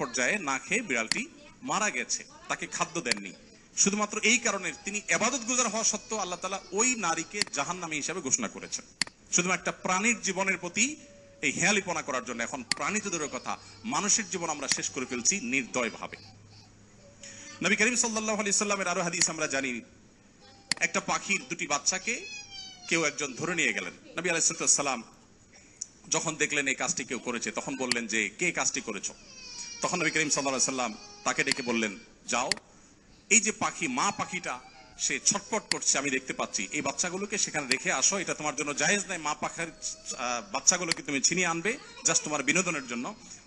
পর্যায়ে না খেয়ে বিড়ালটি মারা গেছে তাকে খাদ্য দেননি শুধুমাত্র এই কারণে তিনি এবাদত গুজার হওয়া সত্ত্বেও আল্লাহ তালা ওই নারীকে জাহান নামী হিসাবে ঘোষণা করেছেন শুধুমাত্র একটা প্রাণীর জীবনের প্রতি এই হেয়ালিপনা করার জন্য এখন প্রাণী তো দূরের কথা মানুষের জীবন আমরা শেষ করে ফেলছি নির্দয় ভাবে নবী করিম সাল্লাহ আলি সাল্লামের আরো হাদিস আমরা জানি একটা পাখির দুটি বাচ্চাকে কেউ একজন ধরে নিয়ে গেলেন নবী আলাইসাল্লাম যখন দেখলেন এই কাজটি কেউ করেছে তখন বললেন যে কে কাজটি করেছো তখন নবী করিম সাল্লা সাল্লাম তাকে ডেকে বললেন যাও এই যে পাখি মা পাখিটা সে ছটপট করছে আমি দেখতে পাচ্ছি এই বাচ্চাগুলোকে সেখানে রেখে আসো এটা তোমার জন্য জাহেজ নাই মা পাখার বাচ্চাগুলোকে তুমি ছিনিয়ে আনবে জাস্ট তোমার বিনোদনের জন্য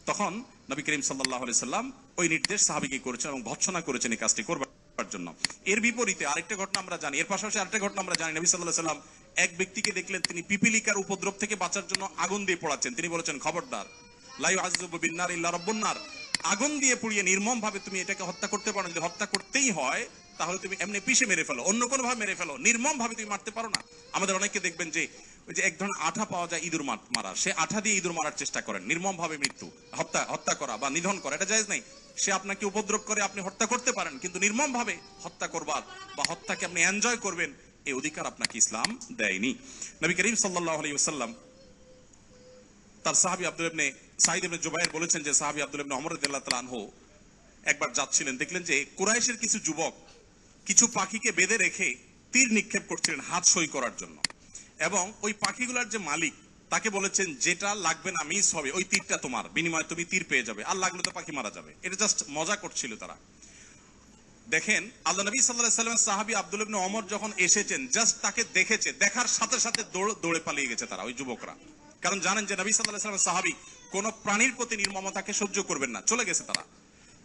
তখন নবী করিম সাল্লাহ সাল্লাম ওই নির্দেশ সাহাবিকে করেছেন এবং ভৎসনা করেছেন এই কাজটি করবার জন্য এর বিপরীতে আরেকটা ঘটনা আমরা জানি এর পাশাপাশি আরেকটা ঘটনা আমরা জানি নবী সাল্লাহ সাল্লাম এক ব্যক্তিকে দেখলেন তিনি পিপিলিকার উপদ্রব থেকে বাঁচার জন্য আগুন দিয়ে পড়াচ্ছেন তিনি বলেছেন খবরদার লাই আজবিন্নার ইল্লা রব্বন্নার আগুন দিয়ে পুড়িয়ে নির্মম ভাবে তুমি এটাকে হত্যা করতে পারো যদি হত্যা করতেই হয় তাহলে তুমি এমনি পিছিয়ে মেরে ফেলো অন্য কোনো ভাবে মেরে ফেলো নির্মম ভাবে তুমি মারতে পারো না আমাদের অনেকে দেখবেন যে যে এক ধরনের আঠা পাওয়া যায় ইঁদুর মারা সে আঠা দিয়ে ইঁদুর মারার চেষ্টা করেন নির্মম ভাবে মৃত্যু হত্যা হত্যা করা বা নিধন করা এটা জায়জ নাই সে আপনাকে উপদ্রব করে আপনি হত্যা করতে পারেন কিন্তু নির্মম ভাবে হত্যা করবার বা হত্যাকে আপনি এনজয় করবেন এই অধিকার আপনাকে ইসলাম দেয়নি নবী করিম সাল্লাহ আলী তার সাহাবি আব্দুল ইবনে সাইদ ইবনে জুবাইর বলেছেন যে সাহাবি আব্দুল ইবনে ওমর রাদিয়াল্লাহু আনহু একবার যাচ্ছিলেন দেখলেন যে কুরাইশের কিছু যুবক কিছু পাখিকে বেঁধে রেখে তীর নিক্ষেপ করছিলেন হাত সই করার জন্য এবং ওই পাখিগুলোর যে মালিক তাকে বলেছেন যেটা লাগবে না মিস হবে ওই তীরটা তোমার বিনিময়ে তুমি তীর পেয়ে যাবে আর লাগলে তো পাখি মারা যাবে এটা জাস্ট মজা করছিল তারা দেখেন আল্লাহ নবী সাল্লাহ সাল্লাম সাহাবি আব্দুল ইবনে অমর যখন এসেছেন জাস্ট তাকে দেখেছে দেখার সাথে সাথে দৌড়ে পালিয়ে গেছে তারা ওই যুবকরা কারণ জানেন যে নবী সাল্লাহ সাল্লাম সাহাবি কোনো প্রাণীর প্রতি নির্মমতাকে সহ্য করবেন না চলে গেছে তারা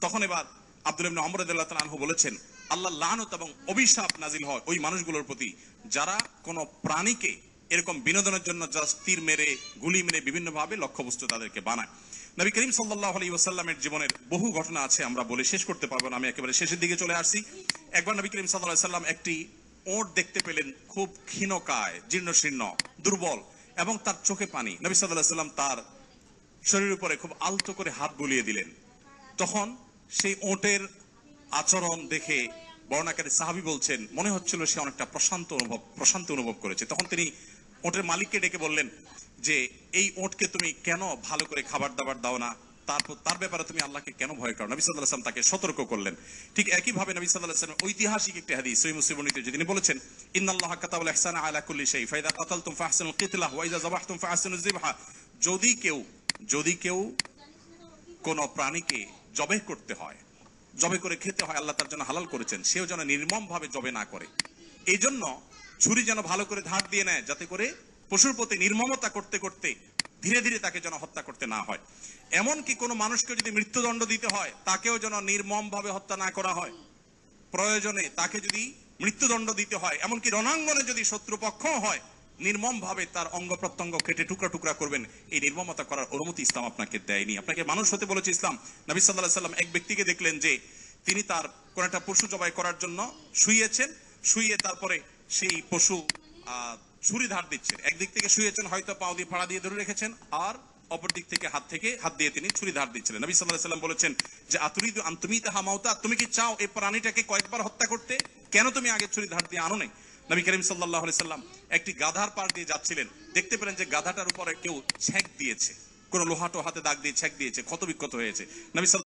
তখন এবার আব্দুল ইবনে অমর তাআলা বলেছেন আল্লাহ লানত এবং অভিশাপ নাজিল হয় ওই মানুষগুলোর প্রতি যারা কোনো প্রাণীকে এরকম বিনোদনের জন্য যারা স্থির মেরে গুলি মেরে বিভিন্ন ভাবে লক্ষ্যবস্তু তাদেরকে বানায় নবী করিম সাল্লাহ আলী ওসাল্লামের জীবনের বহু ঘটনা আছে আমরা বলে শেষ করতে পারবো না আমি একেবারে শেষের দিকে চলে আসছি একবার নবী করিম সাল্লাহ সাল্লাম একটি ওট দেখতে পেলেন খুব ক্ষীণকায় জীর্ণ শীর্ণ দুর্বল এবং তার চোখে পানি নবী সাল্লাহ সাল্লাম তার শরীর উপরে খুব আলতো করে হাত বুলিয়ে দিলেন তখন সেই ওটের আচরণ দেখে বর্ণাকারী সাহাবি বলছেন মনে হচ্ছিল সে অনেকটা প্রশান্ত অনুভব প্রশান্ত অনুভব করেছে তখন তিনি ওটের মালিককে ডেকে বললেন যে এই ওটকে তুমি কেন ভালো করে খাবার দাবার দাও না তারপর তার ব্যাপারে তুমি আল্লাহকে কেন ভয় করো নবী সাল্লাহ আসলাম তাকে সতর্ক করলেন ঠিক একই ভাবে নবী সাল্লাহ আসলাম ঐতিহাসিক একটি হাদি সই মুসলিম বর্ণিত যিনি বলেছেন ইন্নাল্লাহ কাতাউল ইহসান আলা কুল্লি শাই ফাইদা কাতালতুম ফাহসানুল কিতলাহ ওয়া ইযা যাবাহতুম ফাহসানুল যিবহা যদি কেউ যদি কেউ কোন প্রাণীকে জবে করতে হয় জবে করে খেতে হয় আল্লাহ তার জন্য হালাল করেছেন সেও যেন নির্মম ভাবে জবে না করে এই জন্য ছুরি যেন ভালো করে ধার দিয়ে নেয় যাতে করে পশুর প্রতি নির্মমতা করতে করতে ধীরে ধীরে তাকে যেন হত্যা করতে না হয় এমন কি কোনো মানুষকে যদি মৃত্যুদণ্ড দিতে হয় তাকেও যেন নির্মমভাবে হত্যা না করা হয় প্রয়োজনে তাকে যদি মৃত্যুদণ্ড দিতে হয় এমনকি রণাঙ্গনে যদি শত্রুপক্ষ হয় নির্মমভাবে তার অঙ্গ প্রত্যঙ্গ কেটে টুকরা টুকরা করবেন এই নির্মমতা করার অনুমতি ইসলাম আপনাকে দেয়নি আপনাকে মানুষ হতে বলেছে ইসলাম নবী সাল্লাহ সাল্লাম এক ব্যক্তিকে দেখলেন যে তিনি তার কোন একটা পশু জবাই করার জন্য শুয়েছেন শুয়ে তারপরে সেই পশু ছুরি ধার দিচ্ছেন একদিক থেকে শুয়েছেন হয়তো পাও দিয়ে ফাড়া দিয়ে ধরে রেখেছেন আর অপর দিক থেকে হাত থেকে হাত দিয়ে তিনি ছুরি ধার দিচ্ছিলেন নবী সাল্লাহ সাল্লাম বলেছেন যে আতুরি তুমি তাহা মাওতা তুমি কি চাও এই প্রাণীটাকে কয়েকবার হত্যা করতে কেন তুমি আগে ছুরি ধার দিয়ে আনো নাই নবী করিম সাল্লাহ সাল্লাম একটি গাধার পার দিয়ে যাচ্ছিলেন দেখতে পেলেন যে গাধাটার উপরে কেউ ছ্যাঁক দিয়েছে কোন লোহাটো হাতে দাগ দিয়ে ছ্যাঁক দিয়েছে ক্ষত বিক্ষত হয়েছে নবী